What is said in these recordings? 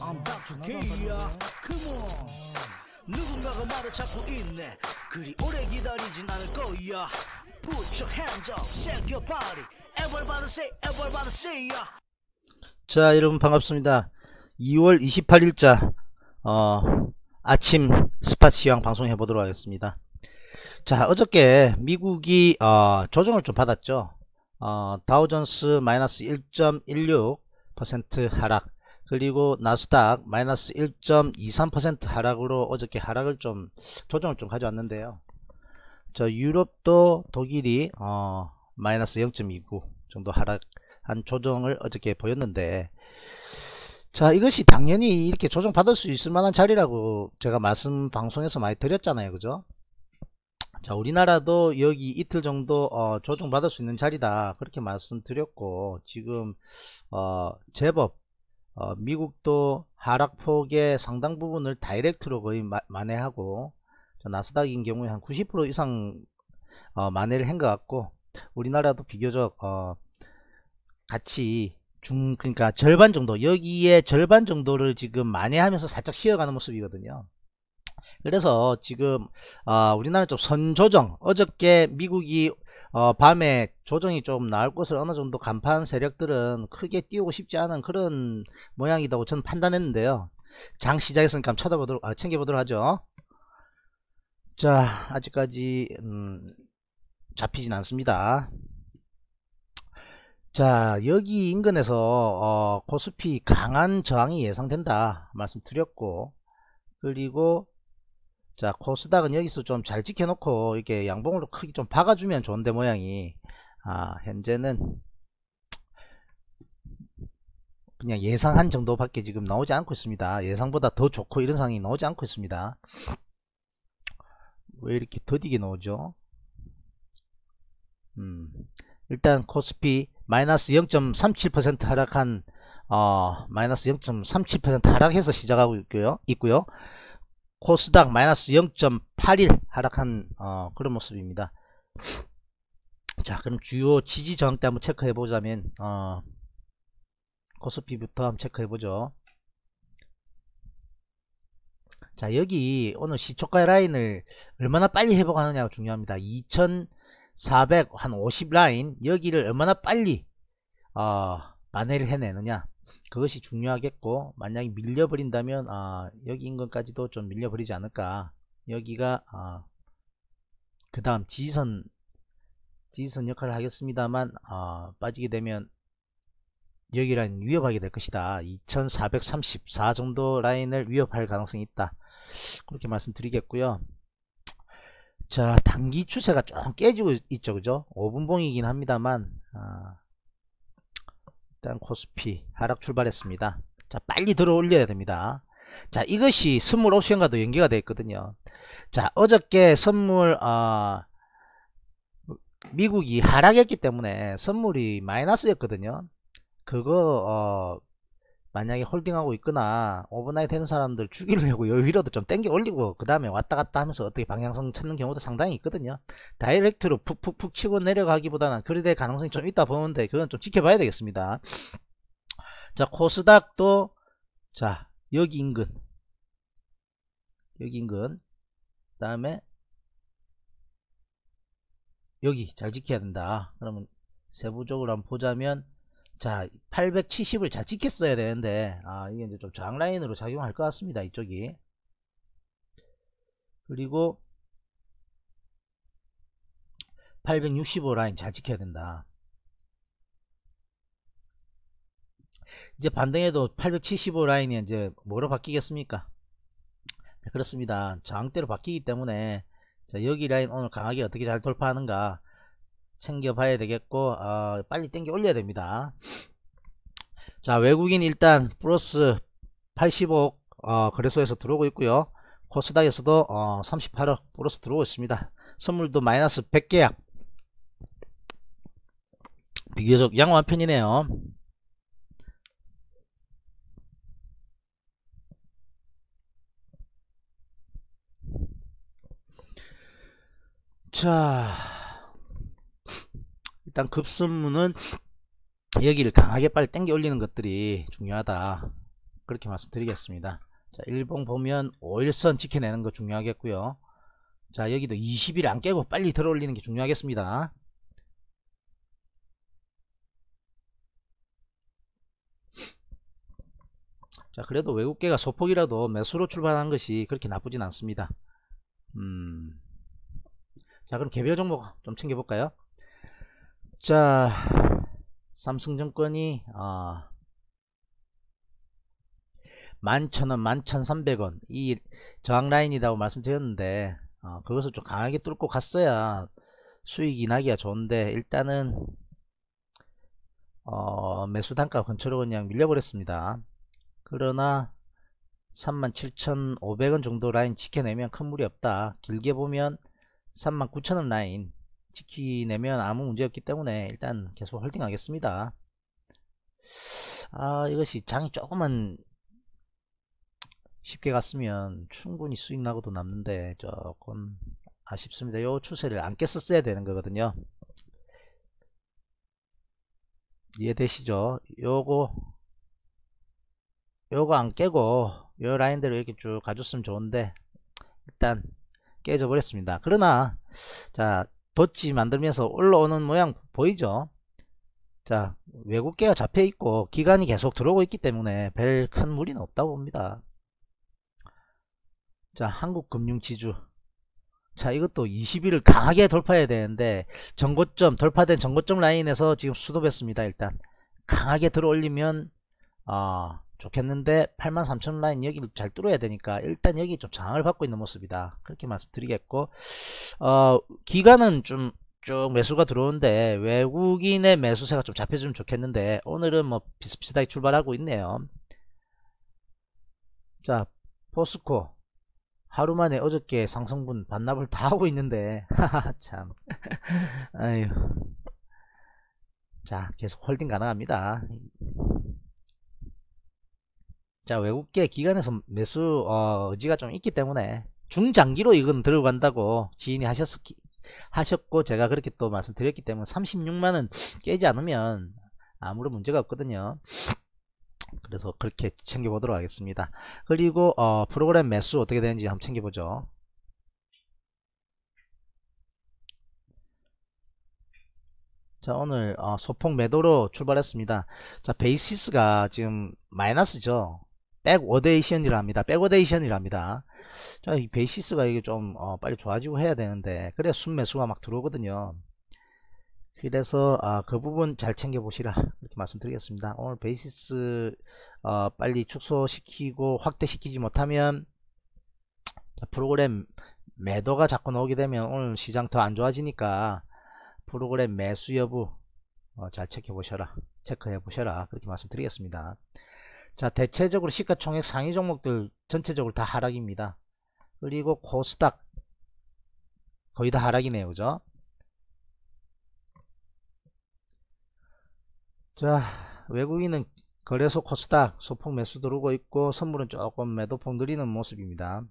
I'm b a k Come on 누군가가 말을 찾고 있네 그리 오래 기다리진 않을 거야 Put your hands up, shake your body Everybody say, everybody say ya 자 여러분 반갑습니다 2월 28일자 어, 아침 스팟 시황 방송해 보도록 하겠습니다 자 어저께 미국이 어, 조정을 좀 받았죠 어, 다우전스 마이너스 1.16% 하락 그리고 나스닥 마이너스 1.23% 하락으로 어저께 하락을 좀 조정을 좀 가져왔는데요. 저 유럽도 독일이 어 마이너스 0.29 정도 하락한 조정을 어저께 보였는데 자 이것이 당연히 이렇게 조정받을 수 있을 만한 자리라고 제가 말씀 방송에서 많이 드렸잖아요 그죠 자 우리나라도 여기 이틀 정도 어, 조정받을 수 있는 자리다 그렇게 말씀드렸고 지금 어, 제법 어, 미국도 하락폭의 상당 부분을 다이렉트로 거의 만회하고 나스닥인 경우에 한 90% 이상 어, 만회를 한 것 같고 우리나라도 비교적 어, 같이 중 그러니까 절반 정도 여기에 절반 정도를 지금 만회하면서 살짝 쉬어가는 모습이거든요. 그래서 지금 어, 우리나라 좀 선조정 어저께 미국이 어, 밤에 조정이 좀 나올 것을 어느 정도 간판 세력들은 크게 띄우고 싶지 않은 그런 모양이다고 저는 판단했는데요. 장 시장에서는 감 쳐다보도록 아, 챙겨보도록 하죠. 자 아직까지 음, 잡히진 않습니다. 자 여기 인근에서 어, 코스피 강한 저항이 예상된다 말씀드렸고 그리고 자 코스닥은 여기서 좀 잘 지켜놓고 이렇게 양봉으로 크게 좀 박아주면 좋은데 모양이 아 현재는 그냥 예상한 정도밖에 지금 나오지 않고 있습니다 예상보다 더 좋고 이런 상황이 나오지 않고 있습니다 왜 이렇게 더디게 나오죠 음 일단 코스피 마이너스 0.37% 하락한 어 마이너스 0.37% 하락해서 시작하고 있고요 있고요 코스닥 마이너스 0.81 하락한 어, 그런 모습입니다. 자 그럼 주요 지지 저항대 한번 체크해 보자면 어, 코스피부터 한번 체크해 보죠. 자 여기 오늘 시초가 라인을 얼마나 빨리 회복하느냐가 중요합니다 2450한 50 라인 여기를 얼마나 빨리 어, 만회를 해내느냐 그것이 중요하겠고 만약에 밀려버린다면 아, 여기 인근까지도 좀 밀려버리지 않을까 여기가 아, 그 다음 지지선 지지선 역할을 하겠습니다만 아, 빠지게 되면 여기 란 위협하게 될 것이다 2434 정도 라인을 위협할 가능성이 있다 그렇게 말씀드리겠고요 자 단기 추세가 좀 깨지고 있죠 그죠 5분봉이긴 합니다만 아, 일단 코스피 하락 출발했습니다 자 빨리 들어 올려야 됩니다 자 이것이 선물 옵션과도 연계가 되어 있거든요 자 어저께 선물 어, 미국이 하락했기 때문에 선물이 마이너스였거든요 그거 어, 만약에 홀딩하고 있거나 오버나잇 해는 사람들 죽이려고 여유라도 좀 땡겨 올리고 그 다음에 왔다 갔다 하면서 어떻게 방향성 찾는 경우도 상당히 있거든요 다이렉트로 푹푹푹 치고 내려가기보다는 그리 될 가능성이 좀 있다 보는데 그건 좀 지켜봐야 되겠습니다 자 코스닥도 자 여기 인근 여기 인근 그 다음에 여기 잘 지켜야 된다 그러면 세부적으로 한번 보자면 자 870을 잘찍혔어야 되는데 아 이게 이제 좀 장라인으로 작용할 것 같습니다 이쪽이 그리고 865 라인 잘찍혀야 된다 이제 반등해도 875 라인이 이제 뭐로 바뀌겠습니까 그렇습니다 저항대로 바뀌기 때문에 자 여기 라인 오늘 강하게 어떻게 잘 돌파하는가 챙겨봐야 되겠고 어, 빨리 땡겨 올려야 됩니다 자 외국인 일단 플러스 85억 어, 거래소에서 들어오고 있고요 코스닥에서도 어, 38억 플러스 들어오고 있습니다 선물도 마이너스 100계약 비교적 양호한 편이네요 자 일단 급선무는 여기를 강하게 빨리 땡겨 올리는 것들이 중요하다 그렇게 말씀드리겠습니다 자 일봉 보면 5일선 지켜내는 거 중요하겠고요 자 여기도 20일 안 깨고 빨리 들어 올리는 게 중요하겠습니다 자 그래도 외국계가 소폭이라도 매수로 출발한 것이 그렇게 나쁘진 않습니다 음. 자 그럼 개별 종목 좀 챙겨볼까요 자 삼성증권이 아, 11,000원 11,300원 이 저항라인이라고 말씀드렸는데 아, 그것을 좀 강하게 뚫고 갔어야 수익이 나기가 좋은데 일단은 어, 매수 단가 근처로 그냥 밀려버렸습니다 그러나 37,500원 정도 라인 지켜내면 큰 무리 없다 길게 보면 39,000원 라인 지키내면 아무 문제 없기 때문에 일단 계속 홀딩 하겠습니다 아 이것이 장이 조금만 쉽게 갔으면 충분히 수익 나고도 남는데 조금 아쉽습니다 요 추세를 안 깼었어야 되는 거거든요 이해되시죠 요거 요거 안 깨고 요 라인대로 이렇게 쭉 가줬으면 좋은데 일단 깨져 버렸습니다 그러나 자 버치 만들면서 올라오는 모양 보이죠 자 외국계가 잡혀 있고 기간이 계속 들어오고 있기 때문에 별 큰 무리는 없다고 봅니다 자 한국금융지주 자 이것도 20일을 강하게 돌파해야 되는데 전고점 돌파된 전고점 라인에서 지금 수도했습니다 일단 강하게 들어올리면 어, 좋겠는데 83,000 라인 여기를 잘 뚫어야 되니까 일단 여기 좀장을 받고 있는 모습이다 그렇게 말씀드리겠고 어, 기간은 좀 쭉 매수가 들어오는데 외국인의 매수세가 좀 잡혀주면 좋겠는데 오늘은 뭐 비슷비슷하게 출발하고 있네요 자 포스코 하루 만에 어저께 상승분 반납을 다 하고 있는데 참 아유 자 계속 홀딩 가능합니다 자 외국계 기관에서 매수 어, 의지가 좀 있기 때문에 중장기로 이건 들어간다고 지인이 하셨, 하셨고 제가 그렇게 또 말씀드렸기 때문에 3 6만원 깨지 않으면 아무런 문제가 없거든요 그래서 그렇게 챙겨보도록 하겠습니다 그리고 어, 프로그램 매수 어떻게 되는지 한번 챙겨보죠 자 오늘 어, 소폭 매도로 출발했습니다 자 베이시스가 지금 마이너스죠 백워데이션이라 합니다. 백워데이션이라 합니다. 자, 이 베이시스가 이게 좀 어, 빨리 좋아지고 해야 되는데 그래야 순매수가 막 들어오거든요. 그래서 아, 그 부분 잘 챙겨 보시라 이렇게 말씀드리겠습니다. 오늘 베이시스 어, 빨리 축소시키고 확대시키지 못하면 프로그램 매도가 자꾸 나오게 되면 오늘 시장 더 안 좋아지니까 프로그램 매수 여부 어, 잘 체크해 보셔라. 체크해 보셔라. 그렇게 말씀드리겠습니다. 자 대체적으로 시가총액 상위 종목들 전체적으로 다 하락입니다 그리고 코스닥 거의 다 하락이네요 그죠 자 외국인은 거래소 코스닥 소폭 매수 들어오고 있고 선물은 조금 매도폭 늘리는 모습입니다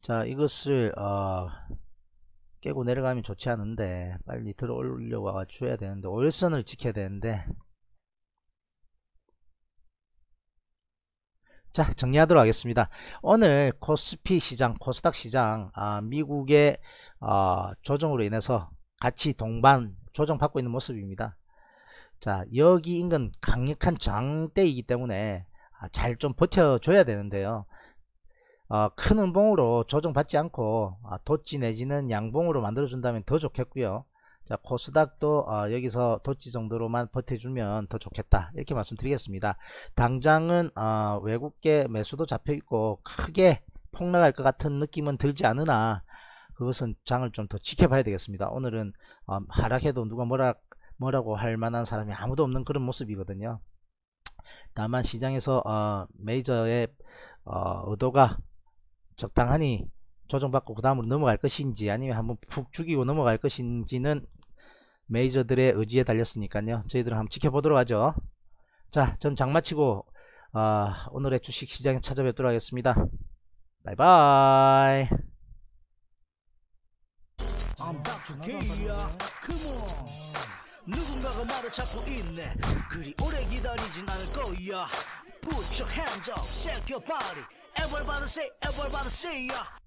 자 이것을 어, 깨고 내려가면 좋지 않은데 빨리 들어올려와 줘야 되는데 월선을 지켜야 되는데 자 정리하도록 하겠습니다 오늘 코스피 시장 코스닥 시장 아, 미국의 어, 조정으로 인해서 같이 동반 조정받고 있는 모습입니다 자 여기 인근 강력한 장대이기 때문에 아, 잘좀 버텨줘야 되는데요 어, 큰 음봉으로 조정받지 않고 아, 도찌 내지는 양봉으로 만들어준다면 더 좋겠고요 자 코스닥도 어, 여기서 도치 정도로만 버텨주면 더 좋겠다 이렇게 말씀드리겠습니다 당장은 어, 외국계 매수도 잡혀있고 크게 폭락할 것 같은 느낌은 들지 않으나 그것은 장을 좀 더 지켜봐야 되겠습니다 오늘은 어, 하락해도 누가 뭐라, 뭐라고 할 만한 사람이 아무도 없는 그런 모습이거든요 다만 시장에서 어, 메이저의 어, 의도가 적당하니 조정받고 그 다음으로 넘어갈 것인지 아니면 한번 푹 죽이고 넘어갈 것인지는 메이저들의 의지에 달렸으니까요. 저희들 은 한번 지켜보도록 하죠. 자, 전 장마치고 아, 오늘의 주식시장에 찾아뵙도록 하겠습니다. 바이바이. 누군가가 말을 찾고 있네 그리 오래 기다리진 않을 거야 Put your hands up, shake your body Everybody say, everybody say yeah